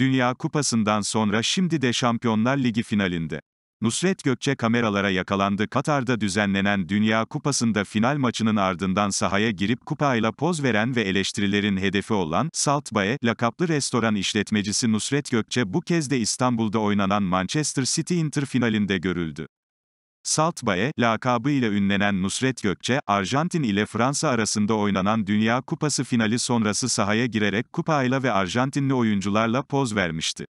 Dünya Kupası'ndan sonra şimdi de Şampiyonlar Ligi finalinde. Nusret Gökçe kameralara yakalandı. Katar'da düzenlenen Dünya Kupası'nda final maçının ardından sahaya girip kupayla poz veren ve eleştirilerin hedefi olan Salt Saltbae lakaplı restoran işletmecisi Nusret Gökçe bu kez de İstanbul'da oynanan Manchester City Inter finalinde görüldü. Saltbae, lakabı ile ünlenen Nusret Gökçe, Arjantin ile Fransa arasında oynanan Dünya Kupası finali sonrası sahaya girerek kupayla ve Arjantinli oyuncularla poz vermişti.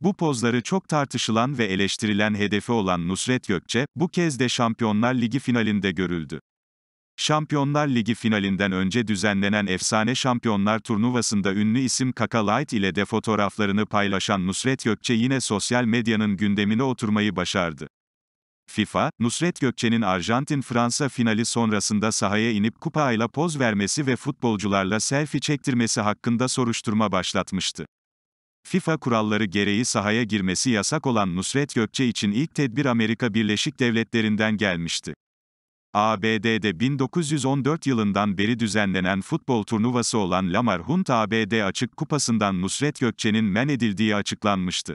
Bu pozları çok tartışılan ve eleştirilen hedefi olan Nusret Gökçe, bu kez de Şampiyonlar Ligi finalinde görüldü. Şampiyonlar Ligi finalinden önce düzenlenen efsane şampiyonlar turnuvasında ünlü isim Kaka Light ile de fotoğraflarını paylaşan Nusret Gökçe yine sosyal medyanın gündemine oturmayı başardı. FIFA, Nusret Gökçe'nin Arjantin-Fransa finali sonrasında sahaya inip kupayla poz vermesi ve futbolcularla selfie çektirmesi hakkında soruşturma başlatmıştı. FIFA kuralları gereği sahaya girmesi yasak olan Nusret Gökçe için ilk tedbir Amerika Birleşik Devletleri'nden gelmişti. ABD'de 1914 yılından beri düzenlenen futbol turnuvası olan Lamar Hunt ABD Açık Kupası'ndan Nusret Gökçe'nin men edildiği açıklanmıştı.